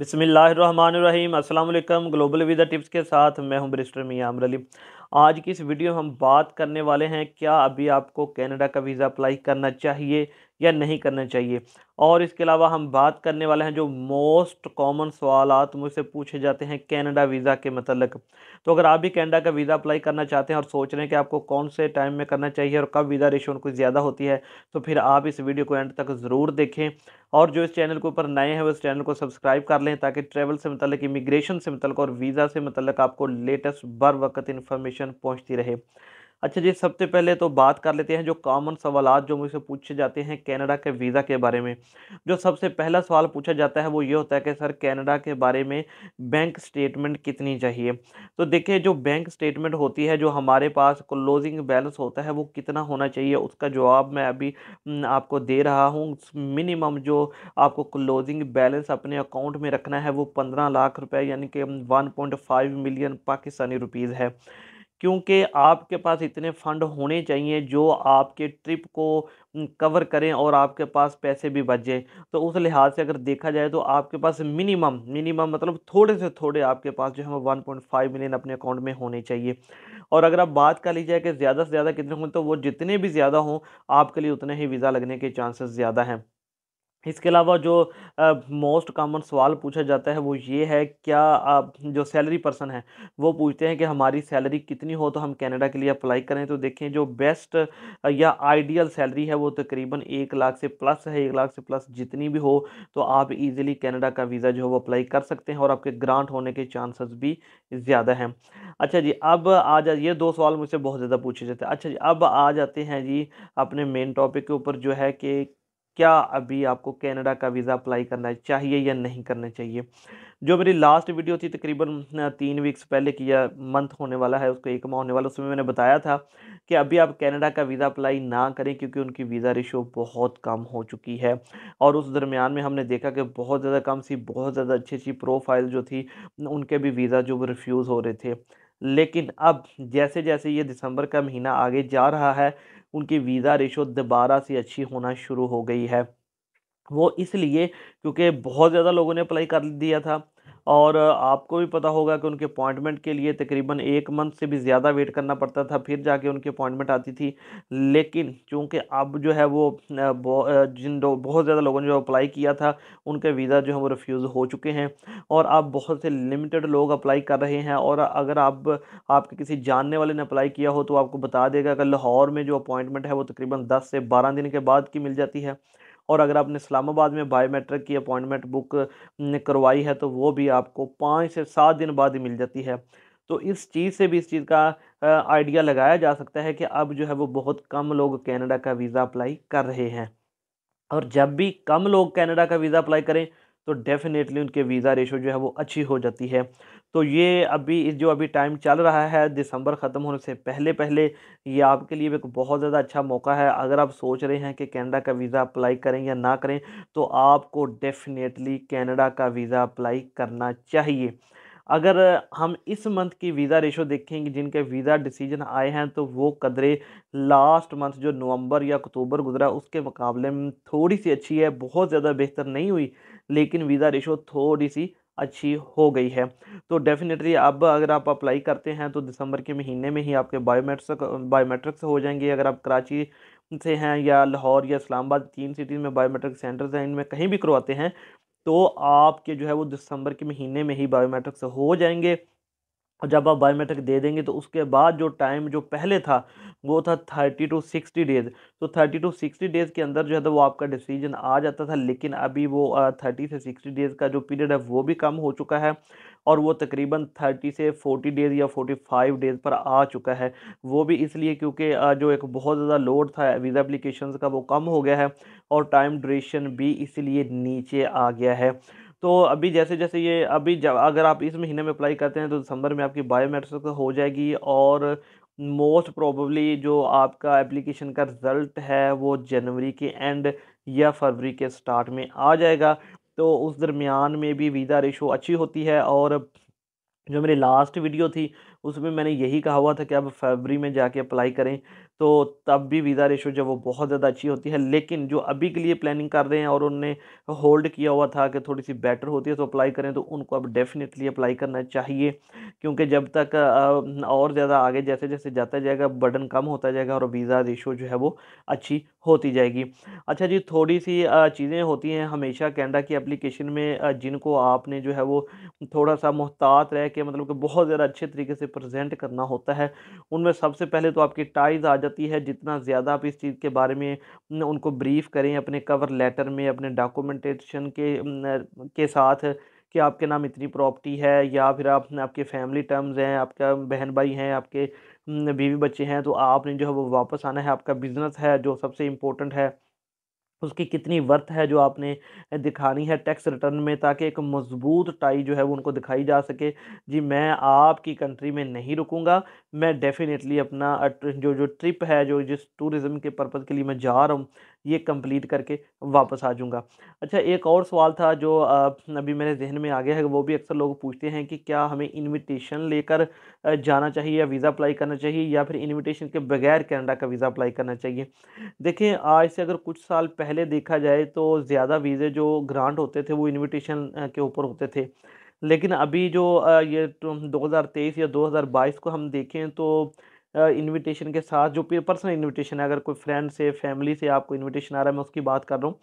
बिसमीम् अल्लाम global visa tips के साथ मैं हूं ब्रिस्टर मियाँ अमरली आज की इस वीडियो हम बात करने वाले हैं क्या अभी आपको कनाडा का वीज़ा अप्लाई करना चाहिए या नहीं करने चाहिए और इसके अलावा हम बात करने वाले हैं जो मोस्ट कॉमन सवाल मुझसे पूछे जाते हैं कनाडा वीज़ा के मतलब तो अगर आप भी कनाडा का वीज़ा अप्लाई करना चाहते हैं और सोच रहे हैं कि आपको कौन से टाइम में करना चाहिए और कब वीज़ा रेशो उनको ज़्यादा होती है तो फिर आप इस वीडियो को एंड तक ज़रूर देखें और जो इस चैनल के ऊपर नए हैं उस चैनल को सब्सक्राइब कर लें ताकि ट्रैवल से मतलब इमिग्रेशन से मतलब और वीज़ा से मतलब आपको लेटेस्ट बर वक्त इन्फॉर्मेशन पहुँचती रहे अच्छा जी सबसे पहले तो बात कर लेते हैं जो कॉमन सवाल जो मुझसे पूछे जाते हैं कनाडा के वीज़ा के बारे में जो सबसे पहला सवाल पूछा जाता है वो ये होता है कि सर कनाडा के बारे में बैंक स्टेटमेंट कितनी चाहिए तो देखिए जो बैंक स्टेटमेंट होती है जो हमारे पास क्लोजिंग बैलेंस होता है वो कितना होना चाहिए उसका जवाब मैं अभी आपको दे रहा हूँ मिनिमम जो आपको क्लोजिंग बैलेंस अपने अकाउंट में रखना है वो पंद्रह लाख रुपये यानी कि वन मिलियन पाकिस्तानी रुपीज़ है क्योंकि आपके पास इतने फ़ंड होने चाहिए जो आपके ट्रिप को कवर करें और आपके पास पैसे भी बचें तो उस लिहाज से अगर देखा जाए तो आपके पास मिनिमम मिनिमम मतलब थोड़े से थोड़े आपके पास जो है वन पॉइंट फाइव मिलियन अपने अकाउंट में होने चाहिए और अगर आप बात कर ली जाए कि ज़्यादा से ज़्यादा कितने हों तो वो जितने भी ज़्यादा हों आपके लिए उतने ही वीज़ा लगने के चांसेस ज़्यादा हैं इसके अलावा जो मोस्ट कॉमन सवाल पूछा जाता है वो ये है क्या आप जो सैलरी पर्सन है वो पूछते हैं कि हमारी सैलरी कितनी हो तो हम कनाडा के लिए अप्लाई करें तो देखें जो बेस्ट या आइडियल सैलरी है वो तकरीबन एक लाख से प्लस है एक लाख से प्लस जितनी भी हो तो आप इजीली कनाडा का वीज़ा जो है वो अप्लाई कर सकते हैं और आपके ग्रांट होने के चांसेस भी ज़्यादा हैं अच्छा जी अब आ जा ये दो सवाल मुझसे बहुत ज़्यादा पूछे जाते हैं अच्छा जी अब आ जाते हैं जी अपने मेन टॉपिक के ऊपर जो है कि क्या अभी आपको कनाडा का वीज़ा अप्लाई करना चाहिए या नहीं करना चाहिए जो मेरी लास्ट वीडियो थी तकरीबन तीन वीक्स पहले की या मंथ होने वाला है उसको एक माह होने वाला उसमें मैंने बताया था कि अभी आप कनाडा का वीज़ा अप्लाई ना करें क्योंकि उनकी वीज़ा रेशो बहुत कम हो चुकी है और उस दरमियान में हमने देखा कि बहुत ज़्यादा कम सी बहुत ज़्यादा अच्छी अच्छी प्रोफाइल जो थी उनके भी वीज़ा जो रिफ्यूज़ हो रहे थे लेकिन अब जैसे जैसे ये दिसंबर का महीना आगे जा रहा है उनकी वीज़ा रेशो दोबारा से अच्छी होना शुरू हो गई है वो इसलिए क्योंकि बहुत ज़्यादा लोगों ने अप्लाई कर दिया था और आपको भी पता होगा कि उनके अपॉइंटमेंट के लिए तकरीबन एक मंथ से भी ज़्यादा वेट करना पड़ता था फिर जाके उनकी अपॉइंटमेंट आती थी लेकिन चूँकि अब जो है वो जिन बहुत ज़्यादा लोगों ने जो अप्लाई किया था उनके वीज़ा जो है वो रिफ्यूज़ हो चुके हैं और अब बहुत से लिमिटेड लोग अप्लाई कर रहे हैं और अगर आप आपके किसी जानने वाले ने अप्लाई किया हो तो आपको बता देगा कि लाहौर में जो अपॉइंटमेंट है वो तकरीबन दस से बारह दिन के बाद की मिल जाती है और अगर आपने इस्लामाबाद में बायोमेट्रिक की अपॉइंटमेंट बुक करवाई है तो वो भी आपको पाँच से सात दिन बाद ही मिल जाती है तो इस चीज़ से भी इस चीज़ का आइडिया लगाया जा सकता है कि अब जो है वो बहुत कम लोग कैनेडा का वीज़ा अप्लाई कर रहे हैं और जब भी कम लोग कैनेडा का वीज़ा अप्लाई करें तो डेफ़िनेटली उनके वीज़ा रेशो जो है वो अच्छी हो जाती है तो ये अभी जो अभी टाइम चल रहा है दिसंबर ख़त्म होने से पहले पहले ये आपके लिए एक बहुत ज़्यादा अच्छा मौका है अगर आप सोच रहे हैं कि कनाडा का वीज़ा अप्लाई करें या ना करें तो आपको डेफ़िनेटली कनाडा का वीज़ा अप्लाई करना चाहिए अगर हम इस मंथ की वीज़ा रेशो देखेंगे जिनके वीज़ा डिसीजन आए हैं तो वो कदरे लास्ट मंथ जो नवंबर या अक्टूबर गुजरा उसके मुकाबले में थोड़ी सी अच्छी है बहुत ज़्यादा बेहतर नहीं हुई लेकिन वीज़ा रेशो थोड़ी सी अच्छी हो गई है तो डेफिनेटली अब अगर आप अप्लाई करते हैं तो दिसंबर के महीने में ही आपके बायोमेट्रिक बायोमेट्रिक्स हो जाएंगे अगर आप कराची से हैं या लाहौर या इस्लामाबाद तीन सिटीज़ में बायोमेट्रिक सेंटर्स हैं इनमें कहीं भी करवाते हैं तो आपके जो है वो दिसंबर के महीने में ही बायोमेट्रिक्स हो जाएंगे जब आप बायोमेट्रिक दे देंगे तो उसके बाद जो टाइम जो पहले था वो था थर्टी टू सिक्सटी डेज़ तो थर्टी टू सिक्सटी डेज़ के अंदर जो है तो वो आपका डिसीजन आ जाता था लेकिन अभी वो थर्टी से सिक्सटी डेज़ का जो पीरियड है वो भी कम हो चुका है और वो तकरीबन थर्टी से फोर्टी डेज़ या फोर्टी फाइव डेज़ पर आ चुका है वो भी इसलिए क्योंकि जो एक बहुत ज़्यादा लोड था वीज़ा अप्लीकेशन का वो कम हो गया है और टाइम ड्यूरेशन भी इसलिए नीचे आ गया है तो अभी जैसे जैसे ये अभी जब अगर आप इस महीने में अप्लाई करते हैं तो दिसंबर में आपकी बायोमेट्रिक हो जाएगी और मोस्ट प्रोबेबली जो आपका एप्लीकेशन का रिज़ल्ट है वो जनवरी के एंड या फरवरी के स्टार्ट में आ जाएगा तो उस दरमियान में भी वीज़ा रेशो अच्छी होती है और जो मेरी लास्ट वीडियो थी उसमें मैंने यही कहा हुआ था कि आप फरवरी में जाके अप्लाई करें तो तब भी वीज़ा रेशो जब वो बहुत ज़्यादा अच्छी होती है लेकिन जो अभी के लिए प्लानिंग कर रहे हैं और उनने होल्ड किया हुआ था कि थोड़ी सी बेटर होती है तो अप्लाई करें तो उनको अब डेफिनेटली अप्लाई करना चाहिए क्योंकि जब तक और ज़्यादा आगे जैसे जैसे जाता जाएगा बर्डन कम होता जाएगा और वीज़ा रेशो जो है वो अच्छी होती जाएगी अच्छा जी थोड़ी सी चीज़ें होती हैं हमेशा कैनेडा की अप्लीकेशन में जिनको आपने जो है वो थोड़ा सा मोहतात रह के मतलब कि बहुत ज़्यादा अच्छे तरीके से प्रजेंट करना होता है उनमें सबसे पहले तो आपकी टाइज आ जाती है जितना ज़्यादा आप इस चीज़ के बारे में उनको ब्रीफ़ करें अपने कवर लेटर में अपने डॉक्यूमेंटेशन के के साथ कि आपके नाम इतनी प्रॉपर्टी है या फिर आप आपके फैमिली टर्म्स हैं आपका बहन भाई हैं आपके बीवी बच्चे हैं तो आपने जो है वो वापस आना है आपका बिज़नेस है जो सबसे इम्पोर्टेंट है उसकी कितनी वर्थ है जो आपने दिखानी है टैक्स रिटर्न में ताकि एक मजबूत टाई जो है वो उनको दिखाई जा सके जी मैं आपकी कंट्री में नहीं रुकूंगा मैं डेफ़िनेटली अपना जो जो ट्रिप है जो जिस टूरिज़म के पर्पज़ के लिए मैं जा रहा हूँ ये कंप्लीट करके वापस आ जाऊँगा अच्छा एक और सवाल था जो अभी मेरे जहन में आ गया है वो भी अक्सर लोग पूछते हैं कि क्या हमें इनविटेशन लेकर जाना चाहिए या वीज़ा अप्लाई करना चाहिए या फिर इनविटेशन के बगैर कनाडा का वीज़ा अप्लाई करना चाहिए देखें आज से अगर कुछ साल पहले देखा जाए तो ज़्यादा वीज़े जो ग्रांट होते थे वो इन्विटेशन के ऊपर होते थे लेकिन अभी जो ये 2023 तो या 2022 को हम देखें तो इनविटेशन के साथ जो पर्सनल इनविटेशन है अगर कोई फ्रेंड से फैमिली से आपको इनविटेशन आ रहा है मैं उसकी बात कर रहा हूँ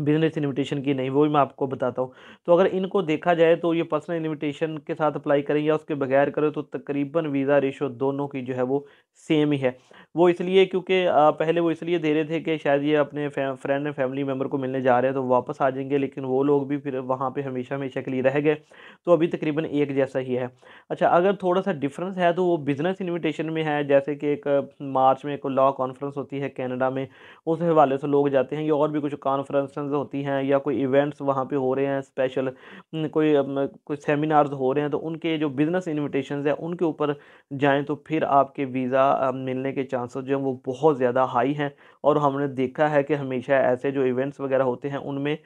बिजनेस इन्विटेशन की नहीं वो भी मैं आपको बताता हूँ तो अगर इनको देखा जाए तो ये पर्सनल इन्विटेशन के साथ अप्लाई करें या उसके बगैर करें तो तकरीबन वीज़ा रेशो दोनों की जो है वो सेम ही है वो इसलिए क्योंकि पहले वो इसलिए दे रहे थे कि शायद ये अपने फ्रेंड फैमिली मेम्बर को मिलने जा रहे हैं तो वापस आ जाएंगे लेकिन वो लोग भी फिर वहाँ पर हमेशा हमेशा के लिए रह गए तो अभी तकरीबन एक जैसा ही है अच्छा अगर थोड़ा सा डिफरेंस है तो वो बिज़नेस इन्विटेशन में है जैसे कि एक मार्च में एक लॉ कॉन्फ्रेंस होती है कैनेडा में उस हवाले से लोग जाते हैं या और भी कुछ कॉन्फ्रेंस फंक्शंस होती हैं या कोई इवेंट्स वहाँ पे हो रहे हैं स्पेशल कोई कोई सेमिनार्स हो रहे हैं तो उनके जो बिज़नेस इन्विटेशन है उनके ऊपर जाएँ तो फिर आपके वीज़ा मिलने के चांसेस जो हैं वो बहुत ज़्यादा हाई हैं और हमने देखा है कि हमेशा ऐसे जो इवेंट्स वगैरह होते हैं उनमें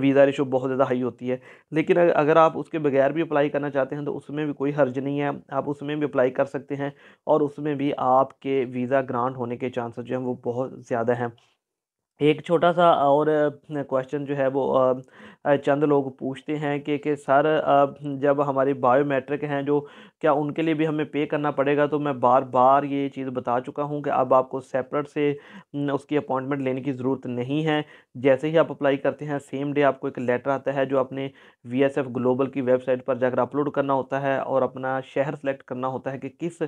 वीज़ा रेशो बहुत ज़्यादा हाई होती है लेकिन अगर आप उसके बगैर भी अप्लाई करना चाहते हैं तो उसमें भी कोई हर्ज नहीं है आप उसमें भी अप्लाई कर सकते हैं और उसमें भी आपके वीज़ा ग्रांट होने के चांसेस जो हैं वो बहुत ज़्यादा हैं एक छोटा सा और क्वेश्चन जो है वो चंद लोग पूछते हैं कि कि सर जब हमारी बायोमेट्रिक हैं जो क्या उनके लिए भी हमें पे करना पड़ेगा तो मैं बार बार ये चीज़ बता चुका हूँ कि अब आपको सेपरेट से उसकी अपॉइंटमेंट लेने की ज़रूरत नहीं है जैसे ही आप अप्लाई करते हैं सेम डे आपको एक लेटर आता है जो अपने वी एस एफ ग्लोबल की वेबसाइट पर जाकर अपलोड करना होता है और अपना शहर सेलेक्ट करना होता है कि किस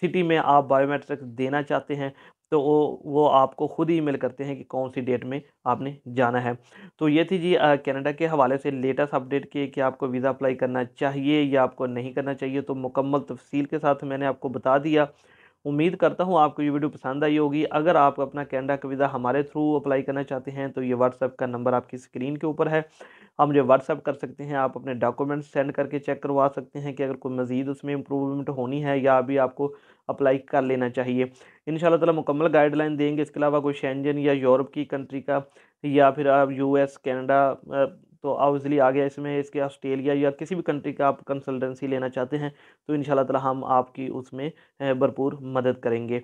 सिटी में आप बायोमेट्रिक देना चाहते हैं तो वो वो आपको खुद ही ईमेल करते हैं कि कौन सी डेट में आपने जाना है तो ये थी जी कनाडा के हवाले से लेटेस्ट अपडेट की कि आपको वीज़ा अप्लाई करना चाहिए या आपको नहीं करना चाहिए तो मुकम्मल तफसील के साथ मैंने आपको बता दिया उम्मीद करता हूँ आपको ये वीडियो पसंद आई होगी अगर आप अपना का कविदा हमारे थ्रू अप्लाई करना चाहते हैं तो ये व्हाट्सअप का नंबर आपकी स्क्रीन के ऊपर है आप मुझे व्हाट्सअप कर सकते हैं आप अपने डॉक्यूमेंट्स सेंड करके चेक करवा सकते हैं कि अगर कोई मज़ीद उसमें इम्प्रूवमेंट होनी है या अभी आपको अप्लाई कर लेना चाहिए इन तला मुकम्मल गाइडलाइन देंगे इसके अलावा कोई शेंजन या यूरोप की कंट्री का या फिर आप एस कैनेडा तो ऑब्वियसली आ गया इसमें इसके ऑस्ट्रेलिया या किसी भी कंट्री का आप कंसल्टेंसी लेना चाहते हैं तो इन शाला हम आपकी उसमें भरपूर मदद करेंगे